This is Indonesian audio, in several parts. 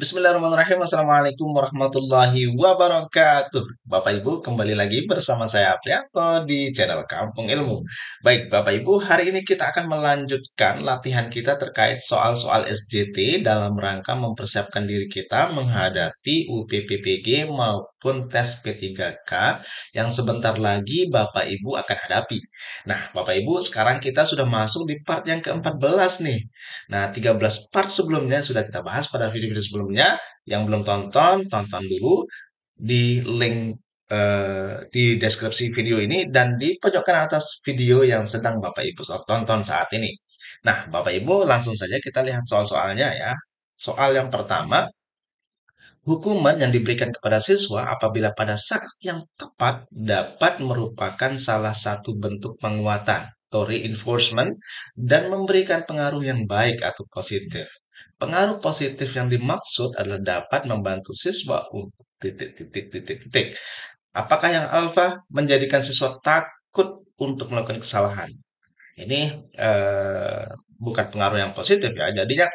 Bismillahirrahmanirrahim. Assalamualaikum warahmatullahi wabarakatuh. Bapak Ibu kembali lagi bersama saya Aprianto di channel Kampung Ilmu. Baik Bapak Ibu, hari ini kita akan melanjutkan latihan kita terkait soal-soal SJT dalam rangka mempersiapkan diri kita menghadapi UPPPG maupun maupun tes P3K yang sebentar lagi Bapak Ibu akan hadapi. Nah, Bapak Ibu, sekarang kita sudah masuk di part yang ke-14 nih. Nah, 13 part sebelumnya sudah kita bahas pada video-video sebelumnya. Yang belum tonton, tonton dulu di link eh, di deskripsi video ini dan di pojok kanan atas video yang sedang Bapak Ibu tonton saat ini. Nah, Bapak Ibu langsung saja kita lihat soal-soalnya ya. Soal yang pertama, Hukuman yang diberikan kepada siswa apabila pada saat yang tepat dapat merupakan salah satu bentuk penguatan atau reinforcement dan memberikan pengaruh yang baik atau positif. Pengaruh positif yang dimaksud adalah dapat membantu siswa untuk titik-titik-titik-titik. Apakah yang alfa menjadikan siswa takut untuk melakukan kesalahan? Ini eh, bukan pengaruh yang positif ya. Jadinya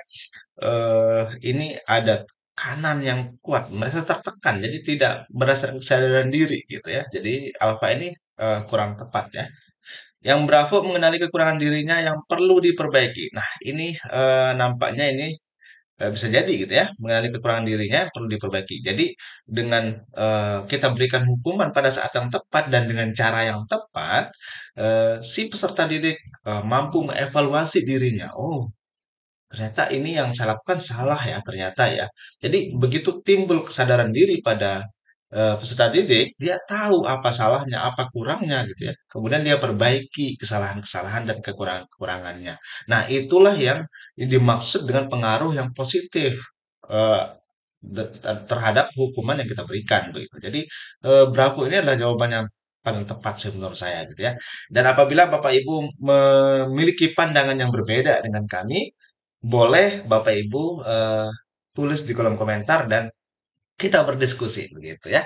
eh, ini ada kanan yang kuat, merasa tertekan, jadi tidak berdasarkan kesadaran diri gitu ya. Jadi alfa ini uh, kurang tepat ya. Yang bravo mengenali kekurangan dirinya yang perlu diperbaiki. Nah ini uh, nampaknya ini uh, bisa jadi gitu ya, mengenali kekurangan dirinya yang perlu diperbaiki. Jadi dengan uh, kita berikan hukuman pada saat yang tepat dan dengan cara yang tepat, uh, si peserta didik uh, mampu mengevaluasi dirinya. Oh ternyata ini yang saya lakukan salah ya ternyata ya. Jadi begitu timbul kesadaran diri pada e, peserta didik, dia tahu apa salahnya, apa kurangnya gitu ya. Kemudian dia perbaiki kesalahan-kesalahan dan kekurangan-kekurangannya. Nah, itulah yang dimaksud dengan pengaruh yang positif E, terhadap hukuman yang kita berikan begitu. Jadi e, berlaku ini adalah jawaban yang paling tepat sih menurut saya gitu ya. Dan apabila Bapak Ibu memiliki pandangan yang berbeda dengan kami, boleh Bapak Ibu uh, tulis di kolom komentar dan kita berdiskusi begitu ya.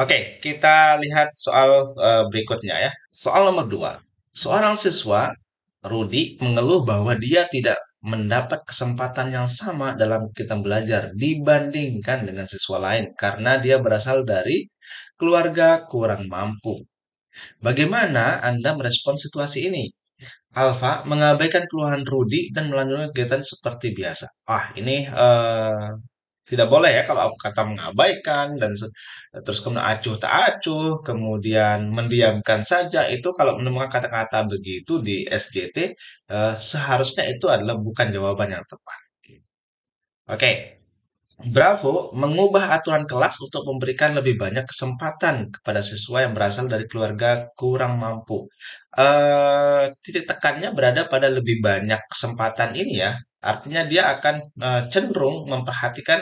Oke, kita lihat soal uh, berikutnya ya. Soal nomor dua. Seorang siswa, Rudi, mengeluh bahwa dia tidak mendapat kesempatan yang sama dalam kita belajar dibandingkan dengan siswa lain karena dia berasal dari keluarga kurang mampu. Bagaimana Anda merespon situasi ini? Alfa mengabaikan keluhan Rudi dan melanjutkan kegiatan seperti biasa. Wah, ini uh, tidak boleh ya kalau kata mengabaikan dan terus kemudian acuh tak acuh, kemudian mendiamkan saja itu kalau menemukan kata-kata begitu di SJT uh, eh, seharusnya itu adalah bukan jawaban yang tepat. Oke, okay. Bravo mengubah aturan kelas untuk memberikan lebih banyak kesempatan kepada siswa yang berasal dari keluarga kurang mampu. Uh, titik tekannya berada pada lebih banyak kesempatan ini ya. Artinya dia akan uh, cenderung memperhatikan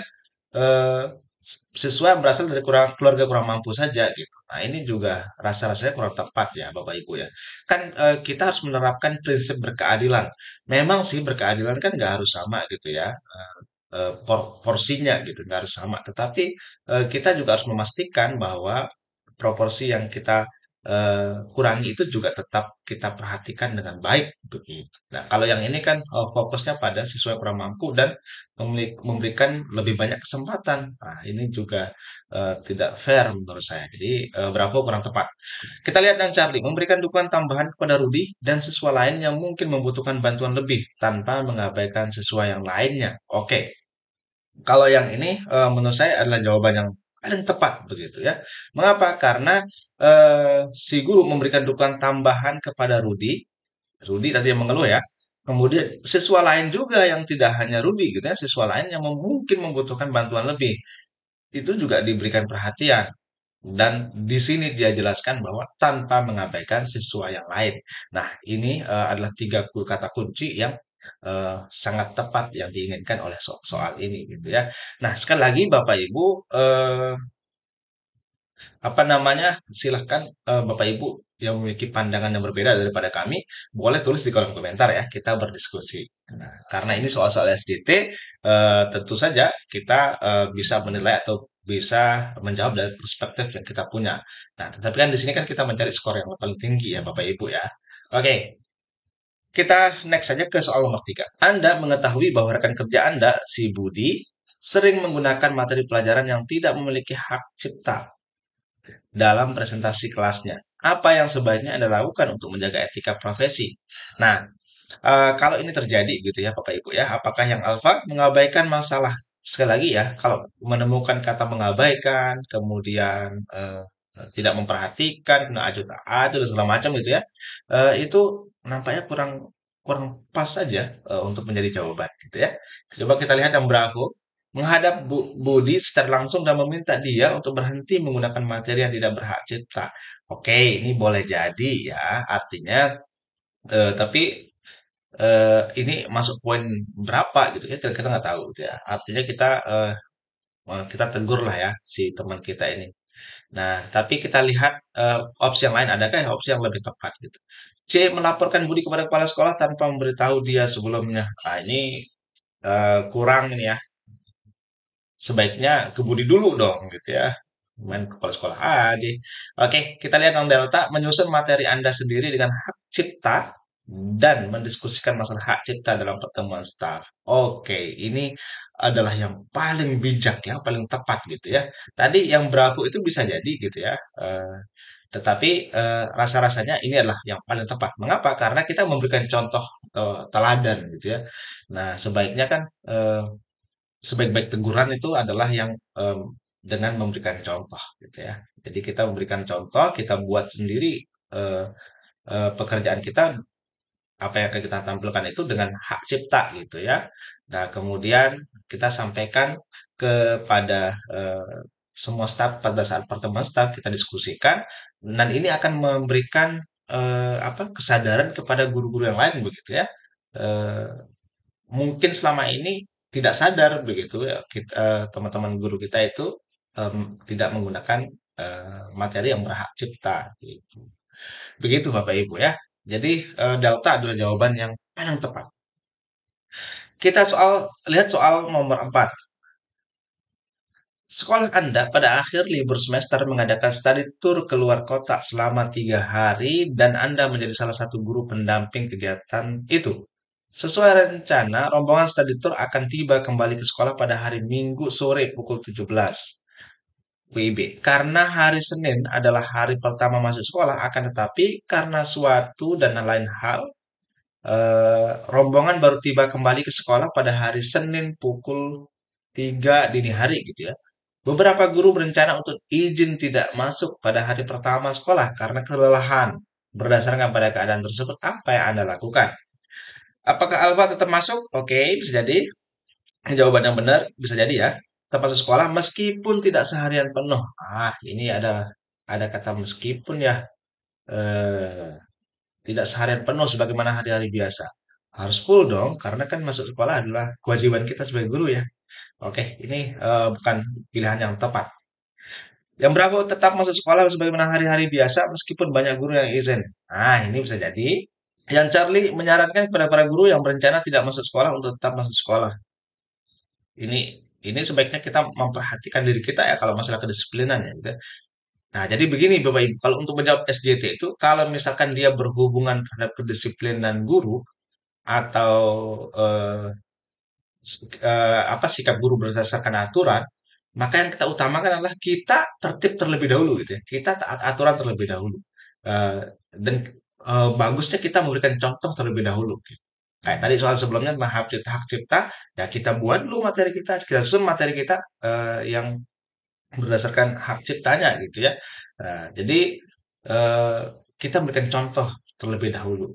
uh, siswa yang berasal dari kurang, keluarga kurang mampu saja gitu. Nah ini juga rasa-rasanya kurang tepat ya Bapak Ibu ya. Kan kita harus menerapkan prinsip berkeadilan. Memang sih berkeadilan kan nggak harus sama gitu ya Eh, porsinya gitu nggak harus sama tetapi eh, kita juga harus memastikan bahwa proporsi yang kita Eh, kurangi itu juga tetap kita perhatikan dengan baik begitu. Nah, kalau yang ini kan uh, fokusnya pada siswa yang kurang mampu dan memberikan lebih banyak kesempatan. Nah, ini juga uh, tidak fair menurut saya. Jadi uh, berapa kurang tepat. Kita lihat dan Charlie memberikan dukungan tambahan kepada Rudi dan siswa lain yang mungkin membutuhkan bantuan lebih tanpa mengabaikan siswa yang lainnya. Oke. Kalau yang ini menurut saya adalah jawaban yang paling tepat begitu ya. Mengapa? Karena eh, si guru memberikan dukungan tambahan kepada Rudi. Rudi tadi yang mengeluh ya. Kemudian siswa lain juga yang tidak hanya Rudi gitu ya, siswa lain yang mungkin membutuhkan bantuan lebih itu juga diberikan perhatian. Dan di sini dia jelaskan bahwa tanpa mengabaikan siswa yang lain. Nah, ini uh, adalah tiga kata kunci yang uh, sangat tepat yang diinginkan oleh so soal ini gitu ya. Nah sekali lagi Bapak Ibu uh, apa namanya silahkan uh, eh, Bapak Ibu yang memiliki pandangan yang berbeda daripada kami boleh tulis di kolom komentar ya kita berdiskusi. Nah, karena ini soal-soal SDT uh, tentu saja kita uh, bisa menilai atau bisa menjawab dari perspektif yang kita punya. Nah, tetapi kan di sini kan kita mencari skor yang paling tinggi ya Bapak Ibu ya. Oke, okay. Kita next saja ke soal nomor tiga. Anda mengetahui bahwa rekan kerja Anda, si Budi, sering menggunakan materi pelajaran yang tidak memiliki hak cipta dalam presentasi kelasnya. Apa yang sebaiknya Anda lakukan untuk menjaga etika profesi? Nah, e, kalau ini terjadi gitu ya Bapak Ibu ya, apakah yang alfa mengabaikan masalah sekali lagi ya, kalau menemukan kata mengabaikan, kemudian e, tidak memperhatikan, kena acuh tak acuh segala macam gitu ya, e, itu nampaknya kurang kurang pas saja uh, eh, untuk menjadi jawaban gitu ya. Coba kita lihat yang Bravo menghadap Bu Budi secara langsung dan meminta dia untuk berhenti menggunakan materi yang tidak berhak cipta. Oke, ini boleh jadi ya. Artinya uh, tapi uh, ini masuk poin berapa gitu ya kita nggak tahu gitu ya. Artinya kita uh, kita tegur lah ya si teman kita ini. Nah, tapi kita lihat uh, opsi yang lain adakah opsi yang lebih tepat gitu. C. Melaporkan Budi kepada kepala sekolah tanpa memberitahu dia sebelumnya. Nah, ini uh, kurang ini ya. Sebaiknya ke Budi dulu dong gitu ya. Main kepala sekolah aja. Oke, kita lihat yang delta. Menyusun materi Anda sendiri dengan hak cipta dan mendiskusikan masalah hak cipta dalam pertemuan staff. Oke, ini adalah yang paling bijak ya, paling tepat gitu ya. Tadi yang berlaku itu bisa jadi gitu ya. Uh, tetapi eh, rasa-rasanya ini adalah yang paling tepat. Mengapa? Karena kita memberikan contoh eh, teladan gitu ya. Nah, sebaiknya kan eh, sebaik-baik teguran itu adalah yang eh, dengan memberikan contoh gitu ya. Jadi kita memberikan contoh, kita buat sendiri eh, eh, pekerjaan kita apa yang akan kita tampilkan itu dengan hak cipta gitu ya. Nah, kemudian kita sampaikan kepada eh, semua staff pada saat pertemuan staff kita diskusikan dan ini akan memberikan eh, apa kesadaran kepada guru-guru yang lain begitu ya eh, mungkin selama ini tidak sadar begitu ya eh, teman-teman guru kita itu eh, tidak menggunakan eh, materi yang berhak cipta gitu. begitu bapak ibu ya jadi eh, delta adalah jawaban yang paling tepat kita soal lihat soal nomor 4 Sekolah Anda pada akhir libur semester mengadakan study tour keluar kota selama tiga hari dan Anda menjadi salah satu guru pendamping kegiatan itu. Sesuai rencana, rombongan study tour akan tiba kembali ke sekolah pada hari Minggu sore pukul 17. WIB. Karena hari Senin adalah hari pertama masuk sekolah, akan tetapi karena suatu dan lain hal, eh, rombongan baru tiba kembali ke sekolah pada hari Senin pukul 3 dini hari gitu ya Beberapa guru berencana untuk izin tidak masuk pada hari pertama sekolah karena kelelahan. Berdasarkan pada keadaan tersebut, apa yang Anda lakukan? Apakah Alfa tetap masuk? Oke, bisa jadi. Jawaban yang benar bisa jadi ya. Tetap masuk sekolah meskipun tidak seharian penuh. Ah, ini ada ada kata meskipun ya. Eh, tidak seharian penuh sebagaimana hari-hari biasa. Harus full dong, karena kan masuk sekolah adalah kewajiban kita sebagai guru ya. Oke, ini uh, bukan pilihan yang tepat. Yang berapa tetap masuk sekolah sebagaimana hari-hari biasa meskipun banyak guru yang izin. Nah, ini bisa jadi. Yang Charlie menyarankan kepada para guru yang berencana tidak masuk sekolah untuk tetap masuk sekolah. Ini ini sebaiknya kita memperhatikan diri kita ya kalau masalah kedisiplinan ya gitu. Nah, jadi begini Bapak Ibu, kalau untuk menjawab SJT itu kalau misalkan dia berhubungan terhadap kedisiplinan guru atau eh, Eh, apa sikap guru berdasarkan aturan, maka yang kita utamakan adalah kita tertib terlebih dahulu gitu ya. Kita taat aturan terlebih dahulu. Uh, dan uh, bagusnya kita memberikan contoh terlebih dahulu gitu. Kayak tadi soal sebelumnya hak cipta, hak cipta, ya kita buat dulu materi kita, kita susun materi kita uh, yang berdasarkan hak ciptanya gitu ya. uh, jadi uh, kita memberikan contoh terlebih dahulu.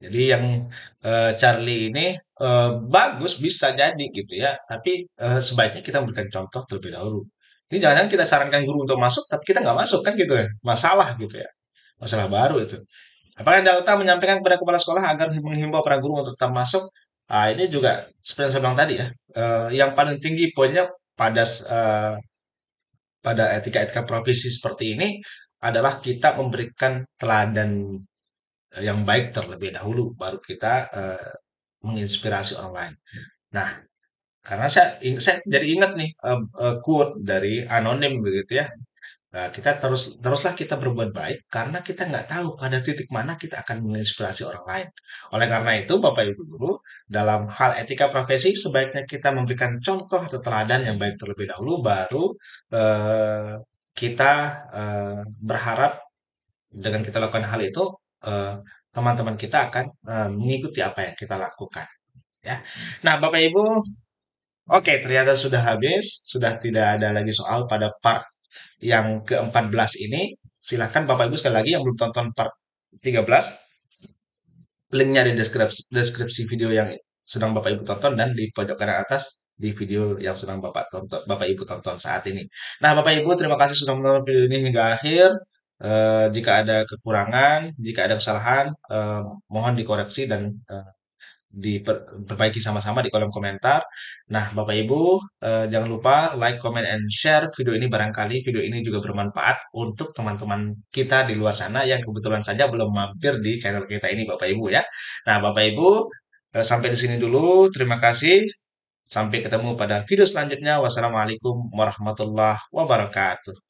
Jadi yang uh, Charlie ini Eh, bagus bisa jadi gitu ya tapi uh, sebaiknya kita memberikan contoh terlebih dahulu ini jangan kita sarankan guru untuk masuk tapi kita nggak masuk kan gitu ya masalah gitu ya masalah baru itu apakah anda menyampaikan kepada kepala sekolah agar menghimbau para guru untuk tetap masuk ah ini juga seperti yang saya bilang tadi ya uh, yang paling tinggi poinnya pada uh, pada etika-etika profesi seperti ini adalah kita memberikan teladan yang baik terlebih dahulu baru kita uh, menginspirasi orang lain. Hmm. Nah, karena saya saya jadi ingat nih uh, uh, quote dari anonim begitu ya. Nah, kita terus teruslah kita berbuat baik karena kita nggak tahu pada titik mana kita akan menginspirasi orang lain. Oleh karena itu, Bapak Ibu guru, dalam hal etika profesi sebaiknya kita memberikan contoh atau teladan yang baik terlebih dahulu, baru uh, kita uh, berharap dengan kita lakukan hal itu uh, teman-teman kita akan um, mengikuti apa yang kita lakukan. Ya. Nah, Bapak Ibu, oke okay, ternyata sudah habis, sudah tidak ada lagi soal pada part yang ke-14 ini. Silahkan Bapak Ibu sekali lagi yang belum tonton part 13, linknya di deskripsi, deskripsi video yang sedang Bapak Ibu tonton dan di pojok kanan atas di video yang sedang Bapak tonton, Bapak Ibu tonton saat ini. Nah, Bapak Ibu terima kasih sudah menonton video ini hingga akhir eh, jika ada kekurangan, jika ada kesalahan, eh, mohon dikoreksi dan eh, diperbaiki sama-sama di kolom komentar. Nah, Bapak Ibu, eh, jangan lupa like, comment, and share video ini. Barangkali video ini juga bermanfaat untuk teman-teman kita di luar sana yang kebetulan saja belum mampir di channel kita ini, Bapak Ibu ya. Nah, Bapak Ibu, eh, sampai di sini dulu. Terima kasih. Sampai ketemu pada video selanjutnya. Wassalamualaikum warahmatullahi wabarakatuh.